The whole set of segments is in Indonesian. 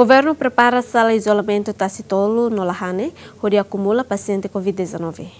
Governo prepara sala de isolamento tacitolo no Lahane, onde acumula paciente Covid-19.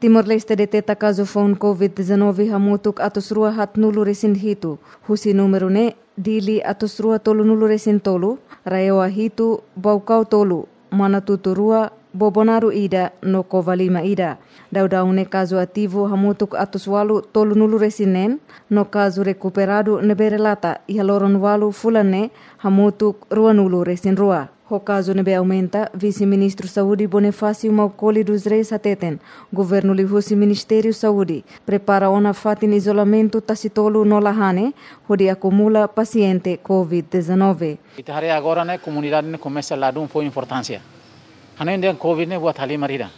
Timor-Leste deteta caso fon COVID-19 hamutuk atus rua hat nulu resin hitu. Husi numero ne dili atus rua tolu nulu resin tolu, raewa hitu baukau tolu, mana tuturua bobonaru ida no kovalima ida daudau ne caso ativo hamutuk atus walu tolu nulu resinen no caso recuperado neberelata iha loron walu fulane hamutuk ruanulu resin rua O caso não aumenta, vice-ministro Saúde Bonifácio Malcoli dos Reis Ateten, governo Lihusi Ministério Saúde, prepara ona em isolamento tacitolo no Lahane, onde acumula paciente Covid-19. agora, né, comunidade né, começa dar de um pouco importância. Ainda Covid, né, boa ali marida.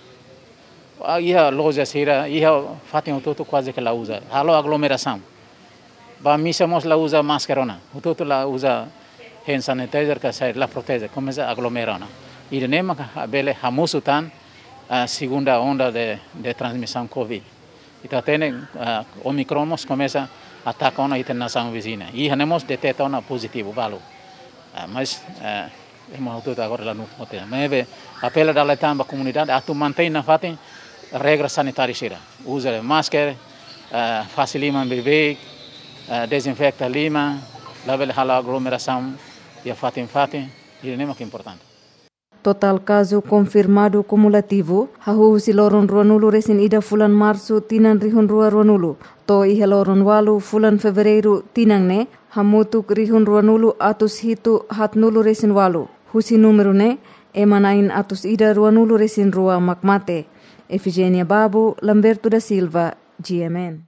Ia loja sira, ia fatin o tudo quase que lá usa. Halo aglomeração. Ba missa mos lá usa máscara, o tudo lá usa hand sanitizer que sai la protege, começa aglomerando. E nem a bele hamusu tan a segunda onda de, de transmissão COVID. E tá tendo uh, Omicron começa a atacar na internação vizinha. E temos detectado na positivo valo. Uh, mas uh, hemos autoridade agora lá no hotel. Mas é apela da letam da comunidade a tu mantém na fatin regras sanitárias. Usa máscara, uh, facilita beber, uh, desinfecta lima, lava a aglomeração ya fate infate ini nema che importante Total caso konfirmado cumulativo hahu siloron ruanulu resin ida fulan marsu tinan rihun rua ruanulu to iheloron walu fulan fevereiru tinang ne hamutuk rihun ruanulu atus hitu hatnulu resin walu husi numeru ne emanain atus ida ruanulu resin rua makmate Efigenia Babu, Lamberto da Silva, GMN.